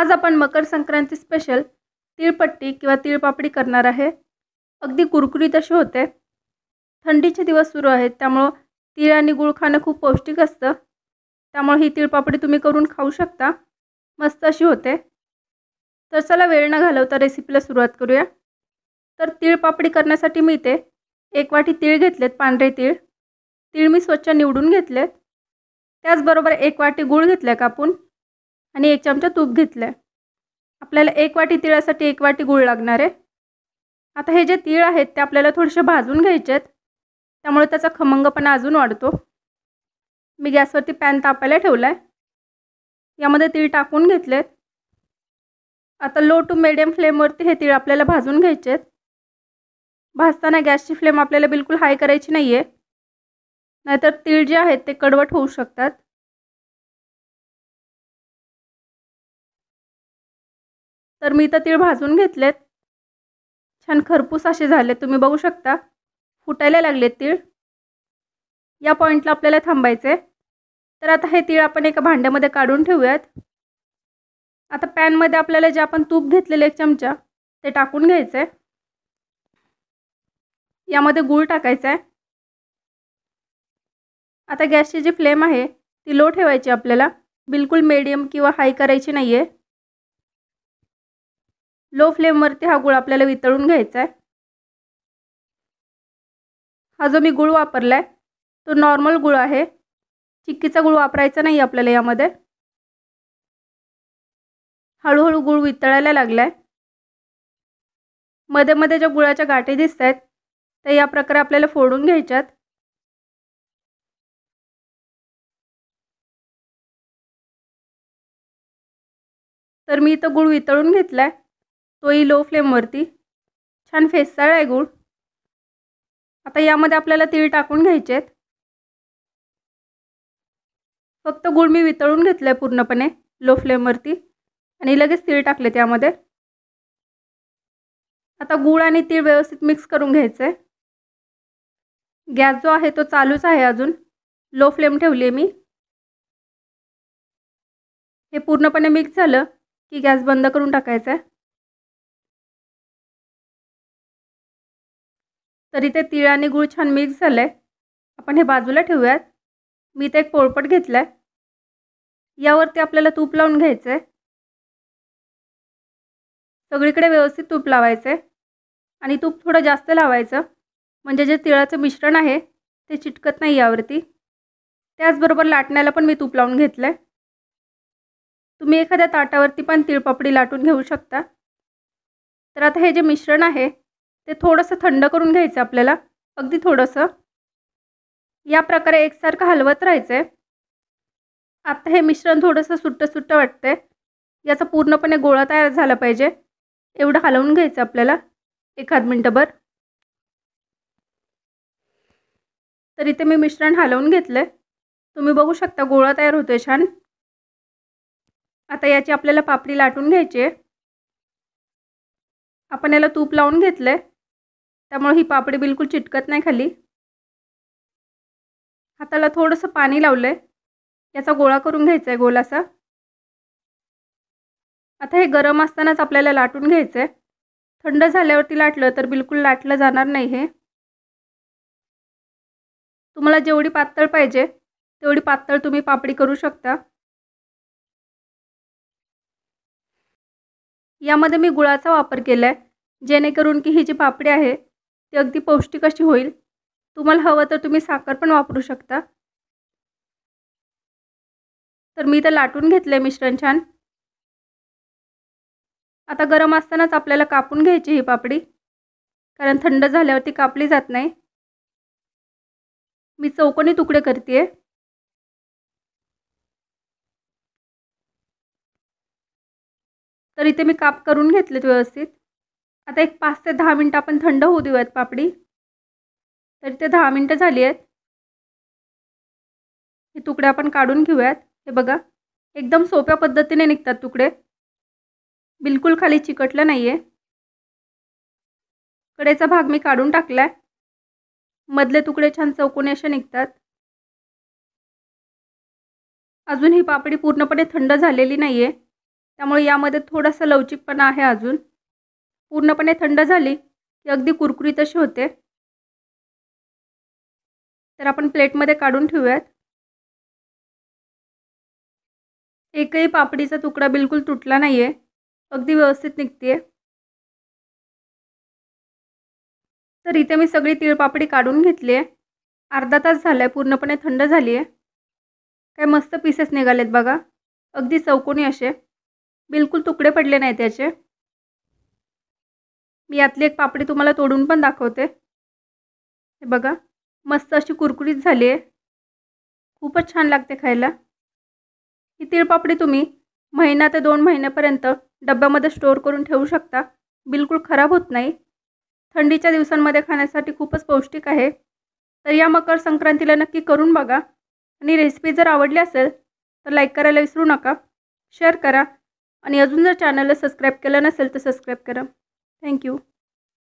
आज आपण मकर संक्रांती स्पेशल तिळपट्टी किंवा तिळपापडी करणार आहे अगदी कुरकुरीत अशी होते थंडीचे दिवस सुरू आहेत त्यामुळं तीळ आणि गुळ खाणं खूप पौष्टिक असतं त्यामुळे ही तिळपापडी तुम्ही करून खाऊ शकता मस्त अशी होते तर चला वेळ न घालवता रेसिपीला सुरुवात करूया तर तिळपापडी करण्यासाठी मी इथे एक वाटी तीळ घेतलेत पांढरे तीळ तीळ मी स्वच्छ निवडून घेतलेत त्याचबरोबर एक वाटी गूळ घेतला कापून आणि एक चमचा तूप घेतलं आहे आपल्याला एक वाटी तिळासाठी एक वाटी गूळ लागणार आहे आता हे जे तीळ आहेत ते आपल्याला थोडेसे भाजून घ्यायचे आहेत त्यामुळे त्याचा खमंगपणा अजून वाढतो मी गॅसवरती पॅन तापायला ठेवला आहे यामध्ये तीळ टाकून घेतलेत आता लो टू मिडियम फ्लेमवरती हे तीळ आपल्याला भाजून घ्यायचे आहेत भाजताना गॅसची फ्लेम आपल्याला बिलकुल हाय करायची नाही आहे नाहीतर तीळ जे आहेत ते कडवट होऊ शकतात तर मी तर तीळ भाजून घेतलेत छान खरपूस असे झाले तुम्ही बघू शकता फुटायला लागले तीळ या पॉईंटला आपल्याला थांबायचे तर आता हे तीळ आपण एका भांड्यामध्ये काढून ठेवूयात आता पॅनमध्ये आपल्याला जे आपण तूप घेतलेले एक चमचा ते टाकून घ्यायचं आहे यामध्ये गूळ टाकायचा आहे आता गॅसची जी फ्लेम आहे ती लो ठेवायची आपल्याला बिलकुल मीडियम किंवा हाय करायची नाही आहे लो फ्लेमवरती हा गुळ आपल्याला वितळून घ्यायचा आहे हा जो मी गुळ वापरला आहे तो नॉर्मल गुळ आहे चिक्कीचा गुळ वापरायचा नाही आपल्याला यामध्ये हळूहळू गुळ वितळायला लागलाय मध्ये मध्ये ज्या गुळाच्या गाठी दिसत आहेत तर या प्रकारे आपल्याला फोडून घ्यायच्यात तर मी इथं गुळ वितळून घेतला आहे तोही लो फ्लेमवरती छान फेसाळ आहे गूळ आता यामध्ये आपल्याला तीळ टाकून घ्यायचे आहेत फक्त गूळ मी वितळून घेतलं आहे पूर्णपणे लो फ्लेमवरती आणि लगेच तीळ टाकले त्यामध्ये आता गूळ आणि तीळ व्यवस्थित मिक्स करून घ्यायचं आहे गॅस जो आहे तो चालूच आहे अजून लो फ्लेम ठेवली आहे मी हे पूर्णपणे मिक्स झालं की गॅस बंद करून टाकायचं आहे तरी ते तिळ आणि गूळ छान मिक्स झालं आहे आपण हे बाजूला ठेवूयात मी ते एक पोळपट घेतलं आहे यावरती आपल्याला तूप लावून घ्यायचं आहे सगळीकडे व्यवस्थित तूप लावायचं आहे आणि तूप थोडं जास्त लावायचं म्हणजे जे तिळाचं मिश्रण आहे ते चिटकत नाही यावरती त्याचबरोबर लाटण्याला पण मी तूप लावून घेतलं आहे तुम्ही एखाद्या ताटावरती पण तिळपापडी लाटून घेऊ शकता तर आता हे जे मिश्रण आहे ते थोडंसं थंड करून घ्यायचं आपल्याला अगदी थोडंसं या प्रकारे एकसारखं हलवत राहायचं आहे आता हे मिश्रण थोडंसं सुट्टं सुट्टं वाटतंय याचा पूर्णपणे गोळा तयार झाला पाहिजे एवढं हलवून घ्यायचं आपल्याला एखाद मिनटंभर तर इथे मी मिश्रण हलवून घेतलं तुम्ही बघू शकता गोळा तयार होतोय छान आता याची आपल्याला पापडी लाटून घ्यायची आहे आपण याला तूप लावून घेतलं त्यामुळे ही पापडी बिलकुल चिटकत नाही खाली हाताला थोडंसं पाणी लावलं आहे याचा गोळा करून घ्यायचा आहे गोलासा आता हे गरम असतानाच आपल्याला लाटून घ्यायचं आहे थंड झाल्यावरती लाटलं तर बिलकुल लाटलं जाणार नाही हे तुम्हाला जेवढी पातळ पाहिजे तेवढी पातळ तुम्ही पापडी करू शकता यामध्ये मी गुळाचा वापर केला आहे जेणेकरून की ही जी पापडी आहे ती अगदी पौष्टिक अशी होईल तुम्हाला हवं तर तुम्ही साखर पण वापरू शकता तर मी तर लाटून घेतलं आहे मिश्रण छान आता गरम असतानाच आपल्याला कापून घ्यायची ही पापडी कारण थंड झाल्यावरती कापली जात नाही मी चौकोनी तुकडे करते तर इथे मी काप करून घेतलेत व्यवस्थित आता एक पाच ते दहा मिनटं आपण थंड होऊ देऊयात पापडी तर ते दहा मिनटं झाली आहेत हे तुकडे आपण काढून घेऊयात हे बघा एकदम सोप्या पद्धतीने निघतात तुकडे बिलकुल खाली चिकटलं नाही आहे कडेचा भाग मी काढून टाकला आहे मधले तुकडे छान चौकोनी असे निघतात अजून ही पापडी पूर्णपणे थंड झालेली नाही आहे त्यामुळे यामध्ये थोडासा लवचिकपणा आहे अजून पूर्णपणे थंड झाली की अगदी कुरकुरीत अशी होते तर आपण प्लेटमध्ये काढून ठेवूयात एकही पापडीचा तुकडा बिलकुल तुटला नाही आहे अगदी व्यवस्थित निघते तर इथे मी सगळी तिळपापडी काढून घेतली आहे अर्धा तास झाला आहे पूर्णपणे थंड झाली आहे काय मस्त पीसेस निघालेत बघा अगदी चौकोनी असे बिलकुल तुकडे पडले नाही त्याचे मी यातली एक पापडी तुम्हाला तोडून पण दाखवते हे बघा मस्त अशी कुरकुरीत झाली आहे खूपच छान लागते खायला ही पापडी तुम्ही महिना ते दोन महिन्यापर्यंत डब्यामध्ये स्टोअर करून ठेवू शकता बिलकुल खराब होत नाही थंडीच्या दिवसांमध्ये खाण्यासाठी खूपच पौष्टिक आहे तर या मकर संक्रांतीला नक्की करून बघा आणि रेसिपी जर आवडली असेल तर लाईक करायला विसरू नका शेअर करा आणि अजून जर चॅनलला सबस्क्राईब केलं नसेल तर सबस्क्राईब करा Thank you.